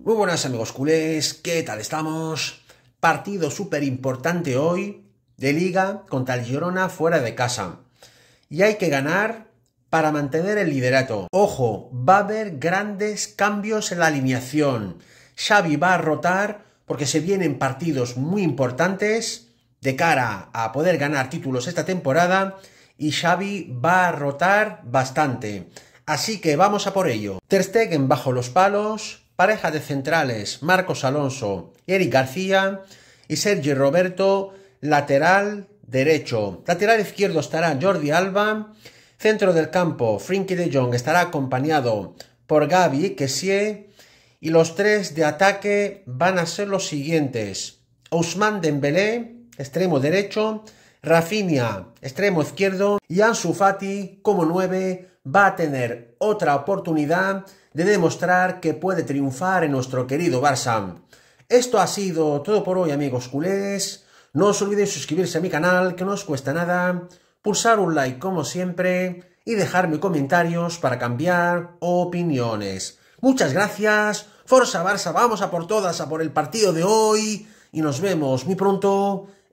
Muy buenas amigos culés, ¿qué tal estamos? Partido súper importante hoy de liga contra el Girona fuera de casa. Y hay que ganar para mantener el liderato. Ojo, va a haber grandes cambios en la alineación. Xavi va a rotar porque se vienen partidos muy importantes de cara a poder ganar títulos esta temporada y Xavi va a rotar bastante. Así que vamos a por ello. Ter Stegen bajo los palos, pareja de centrales Marcos Alonso, Eric García y Sergio Roberto, lateral derecho. Lateral izquierdo estará Jordi Alba, centro del campo Frinky de Jong estará acompañado por Gaby Kessie y los tres de ataque van a ser los siguientes. Ousmane Dembélé, extremo derecho, Rafinha, extremo izquierdo, y Ansu como 9 va a tener otra oportunidad de demostrar que puede triunfar en nuestro querido Barça. Esto ha sido todo por hoy amigos culés. No os olvidéis suscribirse a mi canal, que no os cuesta nada, pulsar un like como siempre y dejarme comentarios para cambiar opiniones. Muchas gracias, Forza Barça, vamos a por todas, a por el partido de hoy y nos vemos muy pronto